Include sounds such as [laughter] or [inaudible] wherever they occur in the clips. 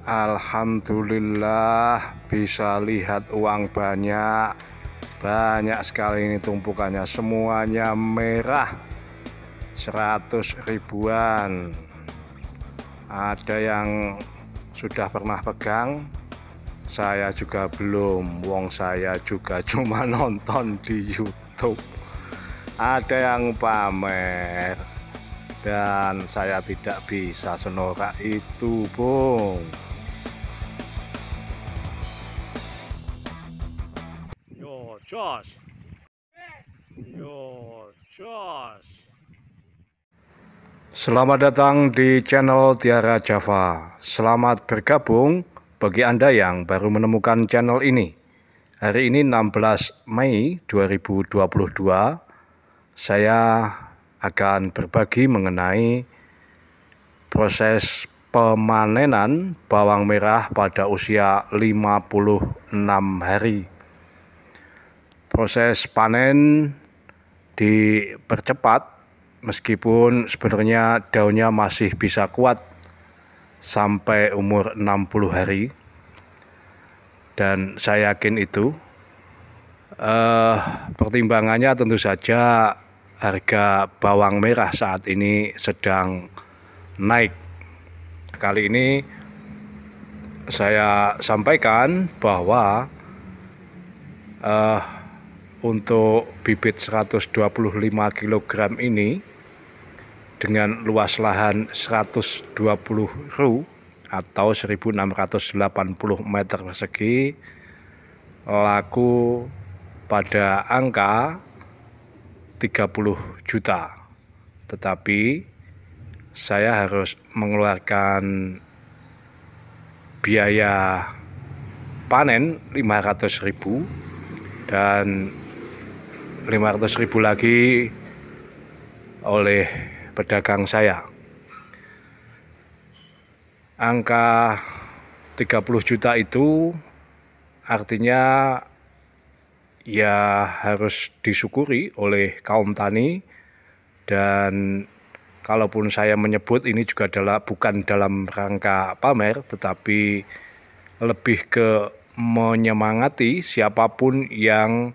Alhamdulillah bisa lihat uang banyak banyak sekali ini tumpukannya semuanya merah 100 ribuan ada yang sudah pernah pegang saya juga belum wong saya juga [laughs] cuma nonton di YouTube ada yang pamer dan saya tidak bisa senora itu bung Josh. Josh. Selamat datang di channel Tiara Java. Selamat bergabung bagi Anda yang baru menemukan channel ini. Hari ini 16 Mei 2022, saya akan berbagi mengenai proses pemanenan bawang merah pada usia 56 hari proses panen dipercepat meskipun sebenarnya daunnya masih bisa kuat sampai umur 60 hari dan saya yakin itu eh, pertimbangannya tentu saja harga bawang merah saat ini sedang naik kali ini saya sampaikan bahwa eh, untuk bibit 125 kg ini dengan luas lahan 120 ru atau 1680 meter persegi laku pada angka 30 juta tetapi saya harus mengeluarkan biaya panen 500 ribu dan 500 ribu lagi oleh pedagang saya. Angka 30 juta itu artinya ya harus disyukuri oleh kaum tani dan kalaupun saya menyebut ini juga adalah bukan dalam rangka pamer tetapi lebih ke menyemangati siapapun yang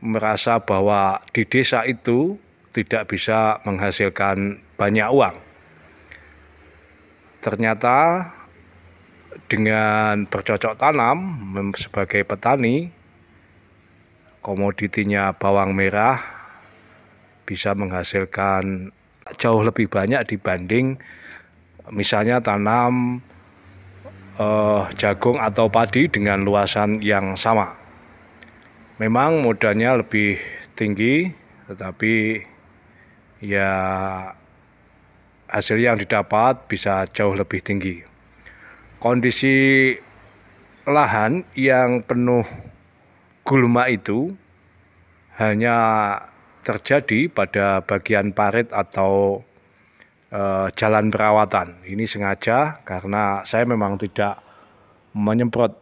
merasa bahwa di desa itu tidak bisa menghasilkan banyak uang. Ternyata dengan bercocok tanam sebagai petani, komoditinya bawang merah bisa menghasilkan jauh lebih banyak dibanding misalnya tanam eh, jagung atau padi dengan luasan yang sama memang modalnya lebih tinggi tetapi ya hasil yang didapat bisa jauh lebih tinggi kondisi lahan yang penuh gulma itu hanya terjadi pada bagian parit atau e, jalan perawatan. Ini sengaja karena saya memang tidak menyemprot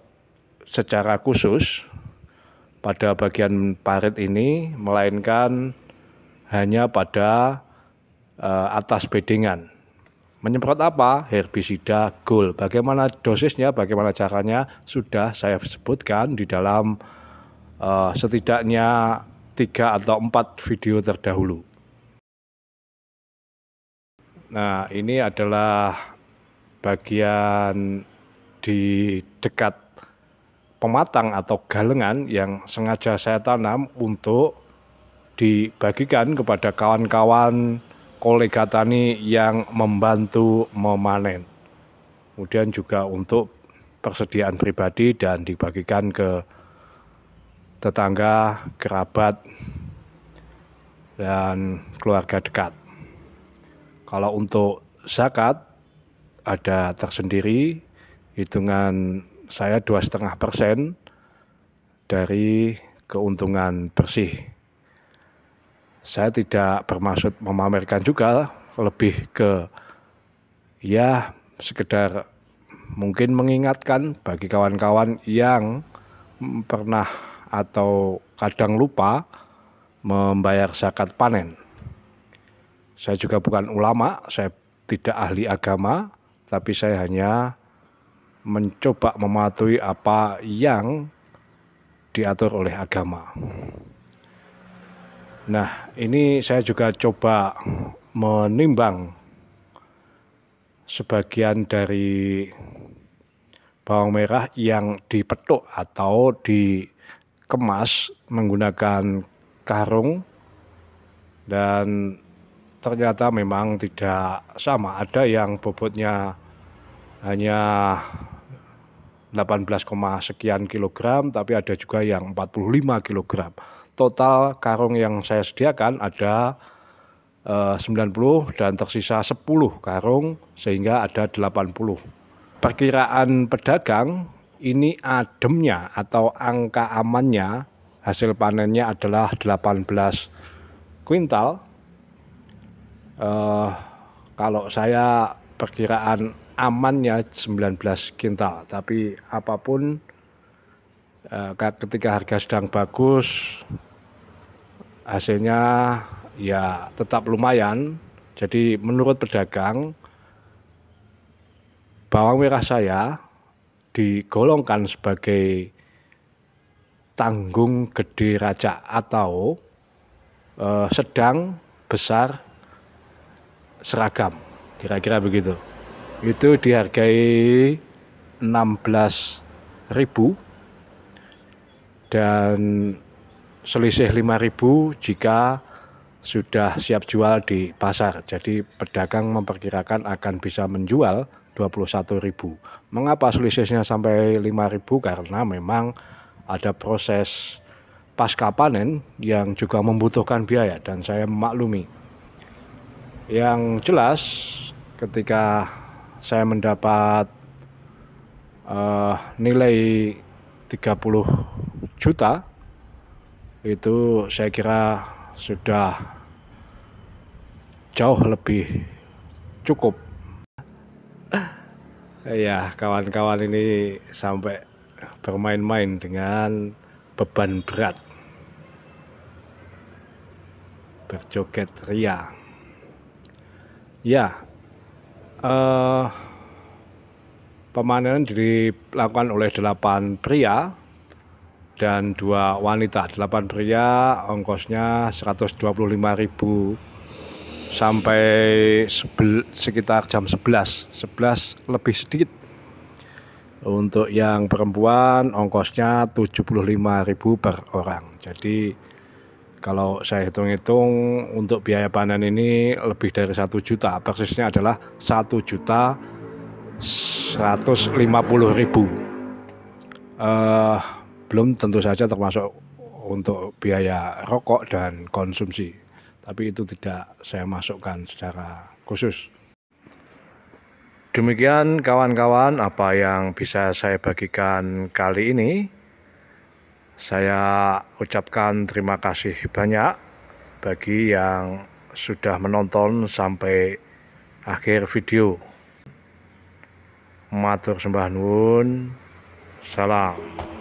secara khusus pada bagian parit ini melainkan hanya pada uh, atas bedengan. Menyemprot apa? Herbisida Gold. Bagaimana dosisnya, bagaimana caranya sudah saya sebutkan di dalam uh, setidaknya tiga atau empat video terdahulu. Nah, ini adalah bagian di dekat pematang atau galengan yang sengaja saya tanam untuk dibagikan kepada kawan-kawan kolega tani yang membantu memanen. Kemudian juga untuk persediaan pribadi dan dibagikan ke tetangga, kerabat, dan keluarga dekat. Kalau untuk zakat ada tersendiri hitungan saya dua setengah persen dari keuntungan bersih. Saya tidak bermaksud memamerkan juga, lebih ke ya sekedar mungkin mengingatkan bagi kawan-kawan yang pernah atau kadang lupa membayar zakat panen. Saya juga bukan ulama, saya tidak ahli agama, tapi saya hanya mencoba mematuhi apa yang diatur oleh agama. Nah, ini saya juga coba menimbang sebagian dari bawang merah yang dipetuk atau dikemas menggunakan karung dan ternyata memang tidak sama. Ada yang bobotnya hanya 18, sekian kilogram, tapi ada juga yang 45 kilogram. Total karung yang saya sediakan ada 90 eh, dan tersisa 10 karung sehingga ada 80. Perkiraan pedagang ini ademnya atau angka amannya hasil panennya adalah 18 kuintal. uh, kalau saya perkiraan aman ya 19 kintal tapi apapun eh, ketika harga sedang bagus hasilnya ya tetap lumayan jadi menurut pedagang bawang merah saya digolongkan sebagai tanggung gede raja atau eh, sedang besar seragam kira-kira begitu itu dihargai 16.000 dan selisih 5.000 jika sudah siap jual di pasar. Jadi pedagang memperkirakan akan bisa menjual 21.000. Mengapa selisihnya sampai 5.000? Karena memang ada proses pasca panen yang juga membutuhkan biaya dan saya maklumi. Yang jelas ketika saya mendapat uh, nilai 30 juta itu saya kira sudah jauh lebih cukup ya kawan-kawan ini sampai bermain-main dengan beban berat berjoget ria ya uh, eh, pemanenan dilakukan oleh delapan pria dan dua wanita. Delapan pria ongkosnya 125.000 sampai sebel, sekitar jam 11, 11 lebih sedikit. Untuk yang perempuan ongkosnya 75.000 per orang. Jadi kalau saya hitung-hitung untuk biaya panen ini lebih dari satu juta, persisnya adalah satu juta seratus lima puluh ribu. Uh, belum tentu saja termasuk untuk biaya rokok dan konsumsi, tapi itu tidak saya masukkan secara khusus. Demikian kawan-kawan apa yang bisa saya bagikan kali ini. Saya ucapkan terima kasih banyak bagi yang sudah menonton sampai akhir video. Matur sembah nuwun. Salam.